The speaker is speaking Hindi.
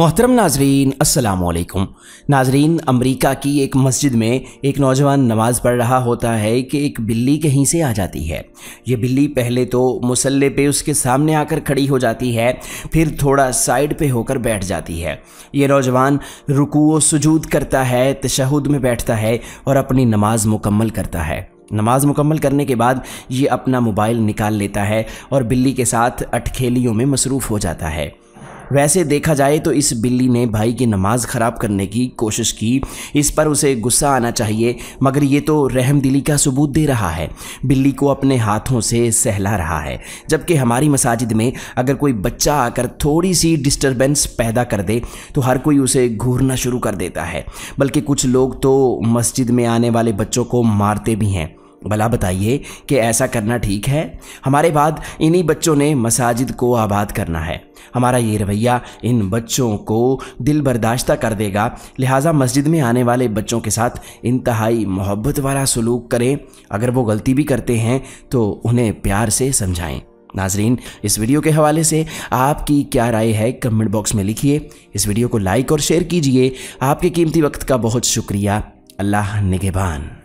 मोहतरम नाजरीन असलकुम नाजरीन अमेरिका की एक मस्जिद में एक नौजवान नमाज़ पढ़ रहा होता है कि एक बिल्ली कहीं से आ जाती है ये बिल्ली पहले तो मुसल्ले पे उसके सामने आकर खड़ी हो जाती है फिर थोड़ा साइड पे होकर बैठ जाती है ये नौजवान रुकू सजूद करता है तशहद में बैठता है और अपनी नमाज मुकम्मल करता है नमाज मुकम्मल करने के बाद ये अपना मोबाइल निकाल लेता है और बिल्ली के साथ अटखेलियों में मसरूफ़ हो जाता है वैसे देखा जाए तो इस बिल्ली ने भाई की नमाज ख़राब करने की कोशिश की इस पर उसे गुस्सा आना चाहिए मगर ये तो रहम दिली का सबूत दे रहा है बिल्ली को अपने हाथों से सहला रहा है जबकि हमारी मसाजिद में अगर कोई बच्चा आकर थोड़ी सी डिस्टर्बेंस पैदा कर दे तो हर कोई उसे घूरना शुरू कर देता है बल्कि कुछ लोग तो मस्जिद में आने वाले बच्चों को मारते भी हैं भला बताइए कि ऐसा करना ठीक है हमारे बाद इन्हीं बच्चों ने मसाजिद को आबाद करना है हमारा ये रवैया इन बच्चों को दिल बर्दाश्त कर देगा लिहाजा मस्जिद में आने वाले बच्चों के साथ इंतहाई मोहब्बत वाला सलूक करें अगर वो गलती भी करते हैं तो उन्हें प्यार से समझाएं नाजरीन इस वीडियो के हवाले से आपकी क्या राय है कमेंट बॉक्स में लिखिए इस वीडियो को लाइक और शेयर कीजिए आपके कीमती वक्त का बहुत शुक्रिया अल्लाह निगेबान